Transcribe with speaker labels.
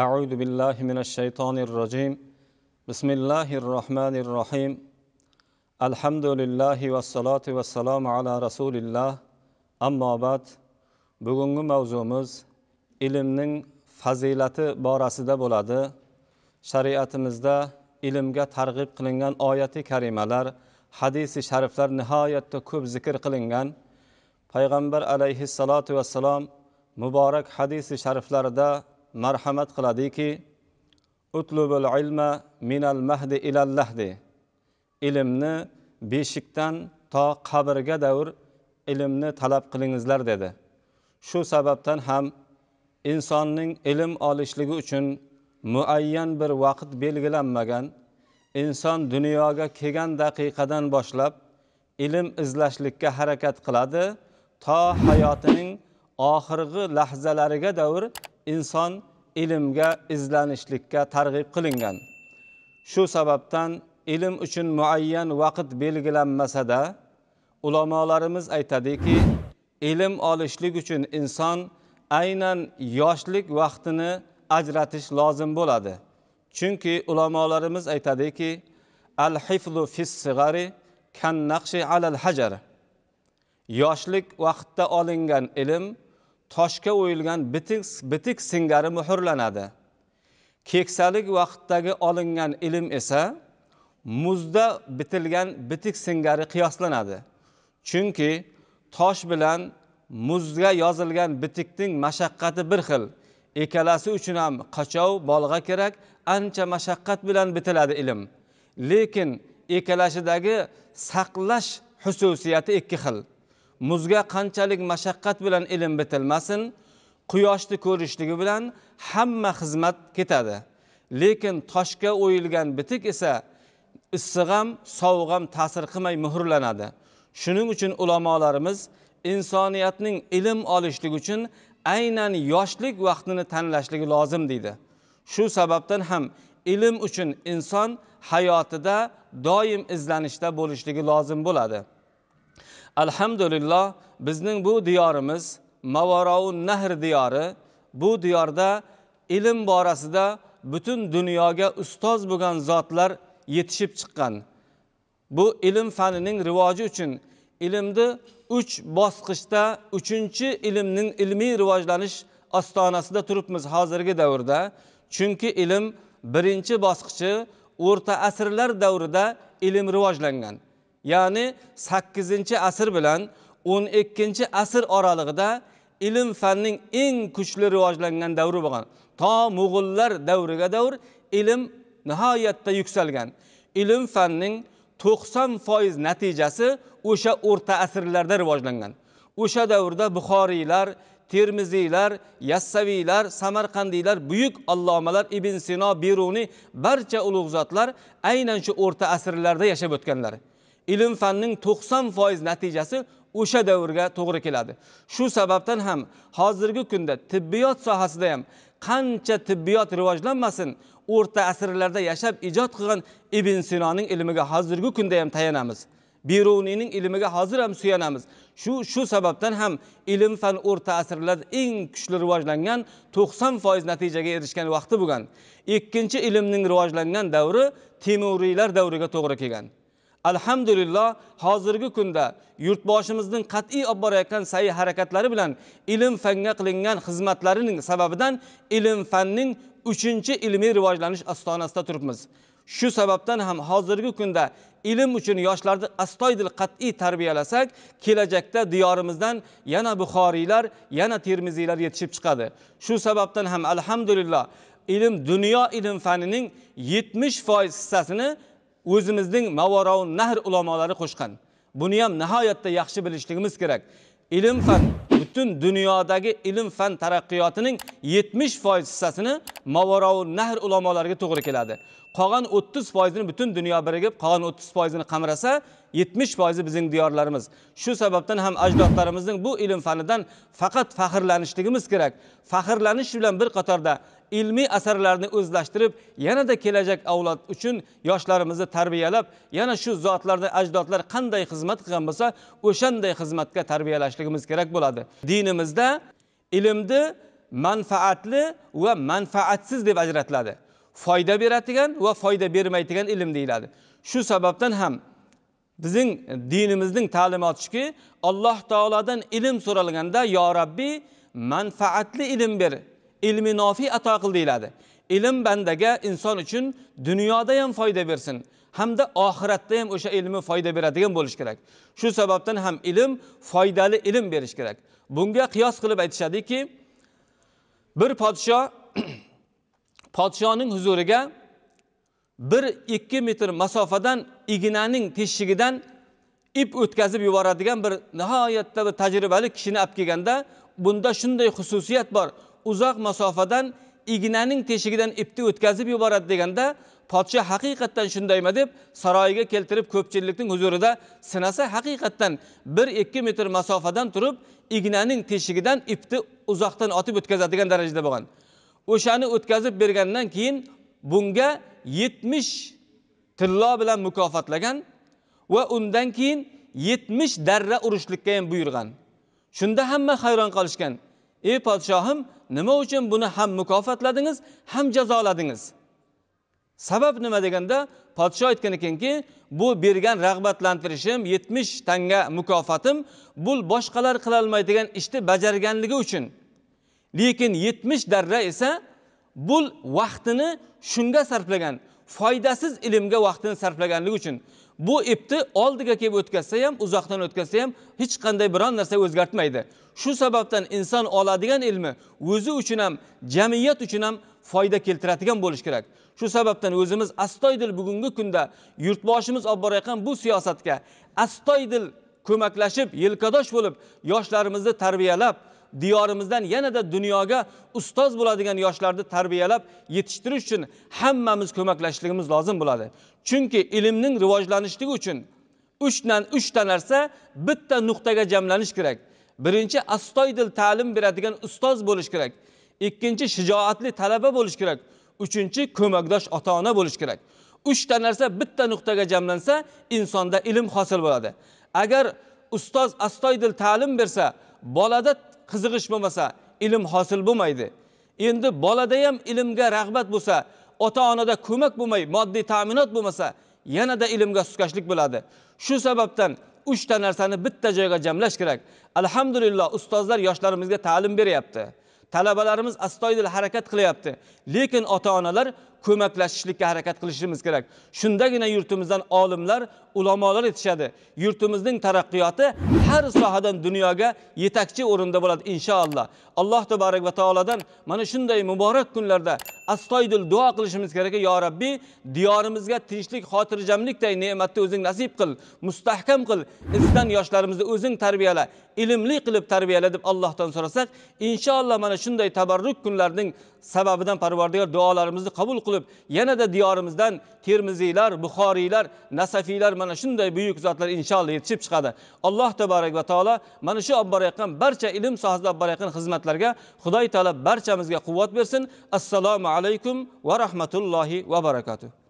Speaker 1: أعوذ بالله من الشيطان الرجيم بسم الله الرحمن الرحيم الحمد لله والصلاة والسلام على رسول الله أما بعد bugungi mavzumiz ilmning fazilati borasida bo'ladi shariatimizda ilmga targ'ib qilingan oyati karimalar hadisi shariflar nihoyatda ko'p zikr qilingan payg'ambar alayhissalotu vassalom muborak hadisi shariflarida marhamat qiladiki utlubul ilma minal mahdi ilal lahdi ilmni beshikdan to qabrga davr ilmni talab qilingizlar dedi shu sababdan ham insonning ilm olishligi uchun muayyan bir vaqt belgilanmagan inson dunyoga kelgan daqiqadan boshlab ilm izlashlikka harakat qiladi to hayotining oxirgi lahzalariga davr inson ilmga izlanishlikka targ'ib qilingan shu sababdan ilm uchun muayyan vaqt belgilanmasada ulamolarimiz aytadiki ilm olishlik uchun inson aynan yoshlik vaqtini ajratish lozim bo'ladi chunki ulamolarimiz aytadiki al hiflu fis kannaqshi alal hajar yoshlik vaqtda olingan ilm toshga o'yilgan bitik bitik singari muhrlanadi keksalik vaqtidagi olingan ilm esa muzda bitilgan bitik singari qiyoslanadi chunki tosh bilan muzga yozilgan bitikning mashaqqati bir xil ikkalasi uchun ham qachov bolg'a kerak ancha mashaqqat bilan bitiladi ilm lekin ikkalashidagi saqlash xususiyati ikki xil muzga qanchalik mashaqqat bilan ilm bitilmasin quyoshni ko'rishligi bilan hamma xizmat ketadi lekin toshga o'yilgan bitik esa issiq ham sovuq ham ta'sir qilmay muhrlanadi shuning uchun ulamolarimiz insoniyatning ilm olishligi uchun aynan yoshlik vaqtini tanlashligi lozim deydi shu sababdan ham ilm uchun inson hayotida doim izlanishda bo'lishligi lozim bo'ladi alhamdulillah bizning bu diyorimiz mavarou nahr diyori bu diyorda ilm borasida butun dunyoga ustoz bo'lgan zotlar yetishib chiqqan bu ilm fanining rivoji uchun ilmni uch bosqichda uchinchi ilmning ilmiy rivojlanish ostonasida turibmiz hozirgi davrda chunki ilm birinchi bosqichi o'rta asrlar davrida ilm rivojlangan ya'ni sakkizinchi asr bilan o'n ikkinchi asr oralig'ida ilm fanning eng kuchli rivojlangan davri bo'lgan to mo'g'ullar davriga davr ilm nihoyatda yuksalgan ilm fanning to'qson foiz natijasi o'sha o'rta asrlarda rivojlangan o'sha davrda buxoriylar termiziylar yassaviylar samarqandiylar buyuk allomalar ibn sino beruniy barcha ulug' zotlar aynan shu o'rta asrlarda yashab o'tganlar ilm fanning to'qson foiz natijasi o'sha davrga to'g'ri keladi shu sababdan ham hozirgi kunda tibbiyot sohasida ham qancha tibbiyot rivojlanmasin o'rta asrlarda yashab ijod qilgan ibn sinoning ilmiga hozirgi kunda ham tayanamiz beruniyning ilmiga hozir ham suyanamiz shu shu sababdan ham ilm fan o'rta asrlarda eng kuchli rivojlangan to'qson foiz natijaga erishgan vaqti bo'lgan ikkinchi ilmning rivojlangan davri temuriylar davriga to'g'ri kelgan alhamdulillah hozirgi kunda yurtboshimizning qat'iy olib borayotgan sa'y harakatlari bilan ilm fanga qilingan xizmatlarining sababidan ilm fanning uchinchi ilmiy rivojlanish ostonasida turibmiz shu sababdan ham hozirgi kunda ilm uchun yoshlarni astoydil qat'iy tarbiyalasak kelajakda diyorimizdan yana buxoriylar yana termiziylar yetishib chiqadi shu sababdan ham alhamdulillah ilm dunyo ilm fanining yetmish foiz hissasini o'zimizning mavarovun nahr ulamolari qo'shgan buni ham nihoyatda yaxshi bilishligimiz kerak ilm fan butun dunyodagi ilm fan taraqqiyotining yetmish foiz hissasini mavarovun nahr ulamolariga to'g'ri keladi qolgan o'ttiz foizini butun dunyo birigib qolgan o'ttiz foizini qamrasa yetmish foizi bizning diyorlarimiz shu sababdan ham ajdodlarimizning bu ilm fanidan faqat faxrlanishligimiz kerak faxrlanish bilan bir qatorda ilmiy asarlarni o'zlashtirib yanada kelajak avlod uchun yoshlarimizni tarbiyalab yana shu zotlarni ajdodlar qanday xizmat qilgan bo'lsa o'shanday xizmatga tarbiyalashligimiz kerak bo'ladi dinimizda ilmni manfaatli va manfaatsiz deb ajratiladi foyda beradigan va foyda bermaydigan ilm deyiladi shu sababdan ham bizning dinimizning ta'limoti shuki alloh taolodan ilm so'ralganda yo rabbiy manfaatli ilm ber ilmi nofiy ato qil deyiladi ilm bandaga inson uchun dunyoda ham foyda bersin hamda oxiratda ham o'sha ilmi foyda beradigan bo'lishi kerak shu sababdan ham ilm foydali ilm berish kerak bunga qiyos qilib aytishadiki bir podshoh podshoning huzuriga bir ikki metr masofadan ignaning teshigidan ip o'tkazib yuboradigan bir nihoyatda bir tajribali kishini olib kelganda bunda shunday xususiyat bor uzoq masofadan ignaning teshigidan ipni o'tkazib yuboradi deganda podsho haqiqatdan shundaymi deb saroyiga keltirib ko'pchilikning huzurida sinasa haqiqatdan bir ikki metr masofadan turib ignaning teshigidan ipni uzoqdan otib o'tkazadigan darajada bo'lgan o'shani o'tkazib bergandan keyin bunga yetmish tillo bilan mukofotlagan va undan keyin yetmish darra urishlikka ham buyurgan shunda hamma hayron qolishgan ey podshohim nima uchun buni ham mukofotladingiz ham jazoladingiz sabab nima deganda podshoh aytgan ekanki bu bergan rag'batlantirishim yetmish tanga mukofotim bu boshqalar qilolmaydigan ishni bajarganligi uchun lekin yetmish darra esa bu vaqtini shunga sarflagan foydasiz ilmga vaqtini sarflaganligi uchun bu ipni oldiga kelib o'tkazsa ham uzoqdan o'tkazsa ham hech qanday biron narsa o'zgartmaydi shu sababdan inson oladigan ilmi o'zi uchun ham jamiyat uchun ham foyda keltiradigan bo'lishi kerak shu sababdan o'zimiz astoydil bugungi kunda yurtboshimiz olib borayotgan bu siyosatga astoydil ko'maklashib yelkadosh bo'lib yoshlarimizni tarbiyalab diyorimizdan yanada dunyoga ustoz bo'ladigan yoshlarni tarbiyalab yetishtirish uchun hammamiz ko'maklashishligimiz lozim bo'ladi chunki ilmning rivojlanishligi uchun uchdan uchta narsa bitta nuqtaga jamlanish kerak birinchi astoydil ta'lim beradigan ustoz bo'lish kerak ikkinchi shijoatli talaba bo'lish kerak uchinchi ko'makdosh ota ona bo'lish kerak uchta narsa bitta nuqtaga jamlansa insonda ilm hosil bo'ladi agar ustoz astoydil ta'lim bersa bolada qiziqish bo'lmasa ilm hosil bo'lmaydi endi bolada ham ilmga rag'bat bo'lsa ota onada ko'mak bo'lmay moddiy ta'minot bo'lmasa yanada ilmga sustkashlik bo'ladi shu sababdan uchta narsani bitta joyga jamlash kerak alhamdulillah ustozlar yoshlarimizga ta'lim beryapti talabalarimiz astoydil harakat qilyapti lekin ota onalar ko'maklashishlikka harakat qilishimiz kerak shundagina yurtimizdan olimlar ulamolar yetishadi yurtimizning taraqqiyoti har sohadan dunyoga yetakchi o'rinda bo'ladi inshaalloh alloh tabarak va taolodan mana shunday muborak kunlarda astoydil duo qilishimiz kerak yo rabbiy diyorimizga tinchlik xotirjamlikday ne'matni o'zing nasib qil mustahkam qil izdan yoshlarimizni o'zing tarbiyala ilmli qilib tarbiyala deb allohdan so'rasak inshaalloh mana shunday tabarruk kunlarning sababidan parvardigor duolarimizni qabul qilib yanada diyorimizdan termiziylar buxoriylar nasafiylar mana shunday buyuk zotlar inshaalloh yetishib chiqadi alloh tabarak va taolo mana shu olib borayotgan barcha ilm sohasida olib borayotgan xizmatlarga xudoy taolo barchamizga quvvat bersin assalomu alaykum va rahmatullohi va barakatuh